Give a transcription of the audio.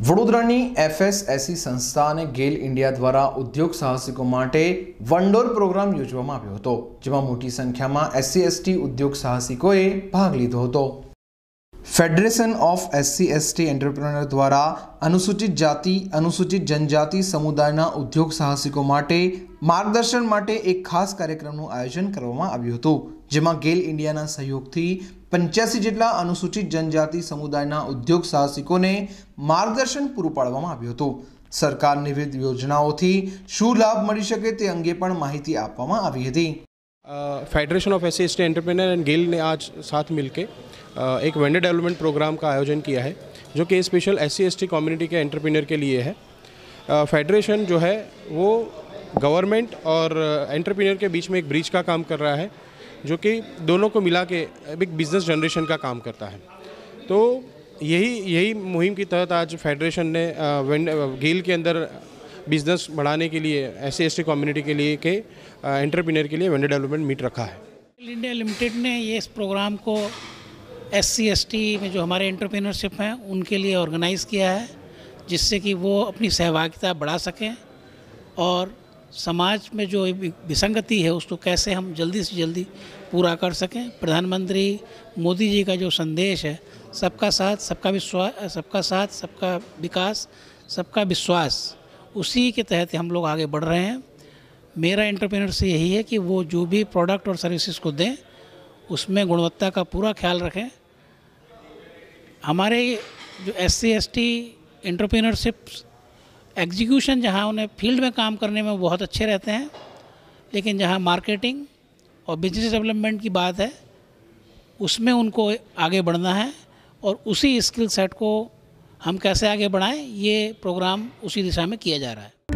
વડોદરાની એફએસએસસી e સંસ્થા અને ગેલ ઇન્ડિયા દ્વારા ઉદ્યોગ સાહસિકો માટે વનડોર પ્રોગ્રામ યોજવામાં આવ્યો હતો જેમાં મોટી સંખ્યામાં એસસી એસટી ઉદ્યોગ સાહસિકોએ ભાગ લીધો હતો federation of SC ST entrepreneur દ્વારા અનુસૂચિત જાતિ અનુસૂચિત જનજાતિ સમુદાયના ઉદ્યોગ સાહસિકો માટે માર્ગદર્શન માટે એક ખાસ કાર્યક્રમનું આયોજન કરવામાં આવ્યું હતું જેમાં ગેલ ઇન્ડિયાના સહયોગથી પંચ્યાસી જેટલા અનુસૂચિત જનજાતિ સમુદાયના ઉદ્યોગ સાહસિકોને માર્ગદર્શન પૂરું પાડવામાં આવ્યું હતું સરકારની વિવિધ યોજનાઓથી શું લાભ મળી શકે તે અંગે પણ માહિતી આપવામાં આવી હતી federation of SC ST entrepreneur and ગેલને આજ સાથ મિલકે एक वेंडर डेवलपमेंट प्रोग्राम का आयोजन किया है जो कि स्पेशल एस सी कम्युनिटी के एंटरप्रीनियर के लिए है फेडरेशन जो है वो गवर्नमेंट और एंटरप्रीनियर के बीच में एक ब्रिज का काम कर रहा है जो कि दोनों को मिला के एक बिजनेस जनरेशन का काम करता है तो यही यही मुहिम के तहत आज फेडरेशन ने गेल के अंदर बिजनेस बढ़ाने के लिए एस सी कम्युनिटी के लिए के एंटरप्रीनियर के लिए वेंडर डेवलपमेंट मीट रखा है इंडिया लिमिटेड ने ये इस प्रोग्राम को एस सी में जो हमारे एंटरप्रेन्योरशिप हैं उनके लिए ऑर्गेनाइज किया है जिससे कि वो अपनी सहभागिता बढ़ा सकें और समाज में जो विसंगति है उसको कैसे हम जल्दी से जल्दी पूरा कर सकें प्रधानमंत्री मोदी जी का जो संदेश है सबका साथ सबका विश्वास सबका साथ सबका विकास सबका विश्वास उसी के तहत हम लोग आगे बढ़ रहे हैं मेरा इंटरप्रेनर से यही है कि वो जो भी प्रोडक्ट और सर्विसेज को दें उसमें गुणवत्ता का पूरा ख्याल रखें हमारे जो S C S T entrepreneurship execution जहाँ उन्हें फील्ड में काम करने में बहुत अच्छे रहते हैं लेकिन जहाँ मार्केटिंग और बिजनेस डेवलपमेंट की बात है उसमें उनको आगे बढ़ना है और उसी स्किल सेट को हम कैसे आगे बढ़ाएं ये प्रोग्राम उसी दिशा में किया जा रहा है